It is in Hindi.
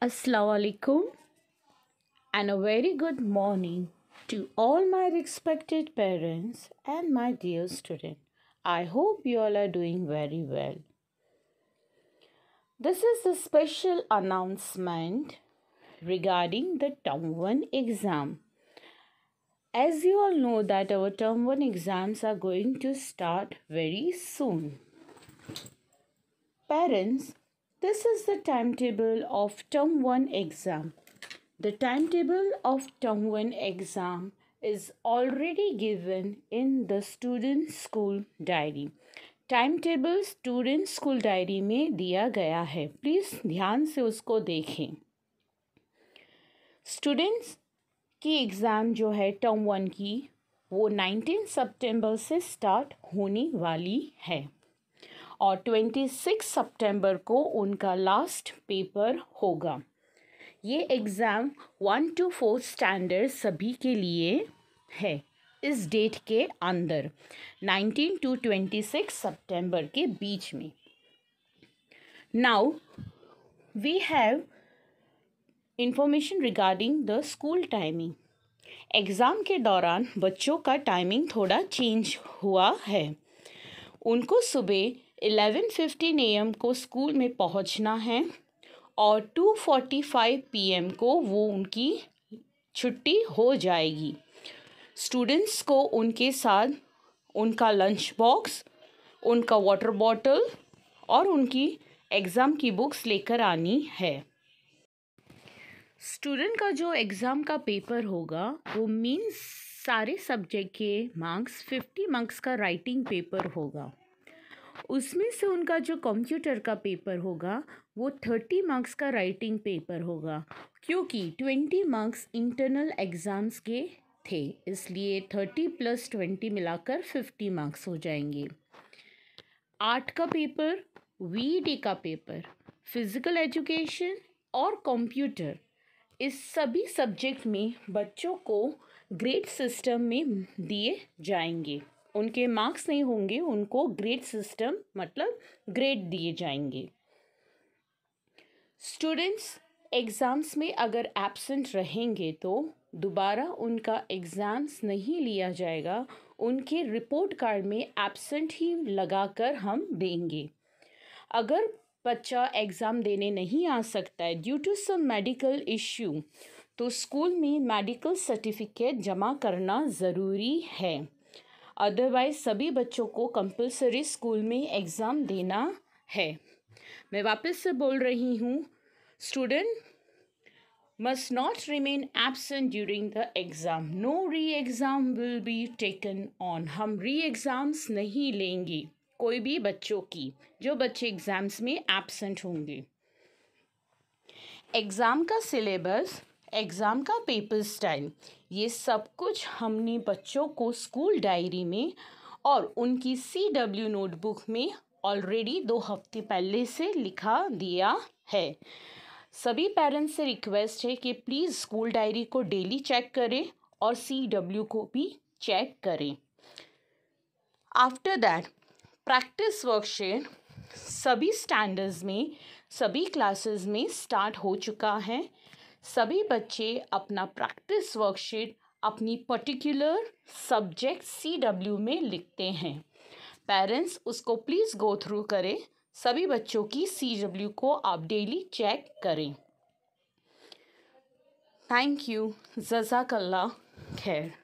Assalamu alaikum and a very good morning to all my respected parents and my dear students. I hope you all are doing very well. This is a special announcement regarding the term 1 exam. As you all know that our term 1 exams are going to start very soon. Parents This is the timetable of term 1 exam. The timetable of term 1 exam is already given in the student school diary. Timetable student school diary mein diya gaya hai. Please dhyan se usko देखें Students ki exam jo hai term 1 ki वो 19 सितंबर से स्टार्ट होने वाली है और 26 सितंबर को उनका लास्ट पेपर होगा ये exam one two four standard सभी के लिए है इस डेट के अंदर 19 टू 26 सितंबर के बीच में now we have information regarding the school timing exam के दौरान बच्चों का टाइमिंग थोड़ा चेंज हुआ है उनको सुबह एलेवन फिफ्टीन एम को स्कूल में पहुंचना है और टू फाइव पी एम को वो उनकी छुट्टी हो जाएगी स्टूडेंट्स को उनके साथ उनका लंच बॉक्स उनका वाटर बॉटल और उनकी एग्ज़ाम की बुक्स लेकर आनी है स्टूडेंट का जो एग्ज़ाम का पेपर होगा वो मीन्स सारे सब्जेक्ट के मार्क्स फिफ्टी मार्क्स का राइटिंग पेपर होगा उसमें से उनका जो कंप्यूटर का पेपर होगा वो थर्टी मार्क्स का राइटिंग पेपर होगा क्योंकि ट्वेंटी मार्क्स इंटरनल एग्ज़ाम्स के थे इसलिए थर्टी प्लस ट्वेंटी मिलाकर फिफ्टी मार्क्स हो जाएंगे आर्ट का पेपर वी का पेपर फिज़िकल एजुकेशन और कंप्यूटर इस सभी सब्जेक्ट में बच्चों को ग्रेड सिस्टम में दिए जाएंगे उनके मार्क्स नहीं होंगे उनको ग्रेड सिस्टम मतलब ग्रेड दिए जाएंगे स्टूडेंट्स एग्ज़ाम्स में अगर एबसेंट रहेंगे तो दोबारा उनका एग्ज़ाम्स नहीं लिया जाएगा उनके रिपोर्ट कार्ड में एबसेंट ही लगाकर हम देंगे अगर बच्चा एग्ज़ाम देने नहीं आ सकता है due to some medical issue तो स्कूल में मेडिकल सर्टिफिकेट जमा करना ज़रूरी है अदरवाइज सभी बच्चों को कंपलसरी स्कूल में एग्ज़ाम देना है मैं वापस से बोल रही हूँ student must not remain absent during the exam no re exam will be taken on हम री एग्ज़ाम्स नहीं लेंगे कोई भी बच्चों की जो बच्चे एग्ज़ाम्स में एबसेंट होंगे एग्ज़ाम का सिलेबस एग्ज़ाम का पेपर स्टाइल ये सब कुछ हमने बच्चों को स्कूल डायरी में और उनकी सी डब्ल्यू नोटबुक में ऑलरेडी दो हफ्ते पहले से लिखा दिया है सभी पेरेंट्स से रिक्वेस्ट है कि प्लीज़ स्कूल डायरी को डेली चेक करें और सी डब्ल्यू को भी चेक करें आफ्टर दैट प्रैक्टिस वर्कशीट सभी स्टैंडर्ड्स में सभी क्लासेस में स्टार्ट हो चुका है सभी बच्चे अपना प्रैक्टिस वर्कशीट अपनी पर्टिकुलर सब्जेक्ट सी डब्ल्यू में लिखते हैं पेरेंट्स उसको प्लीज़ गो थ्रू करें सभी बच्चों की सी डब्ल्यू को आप डेली चेक करें थैंक यू जजाकल्ला खैर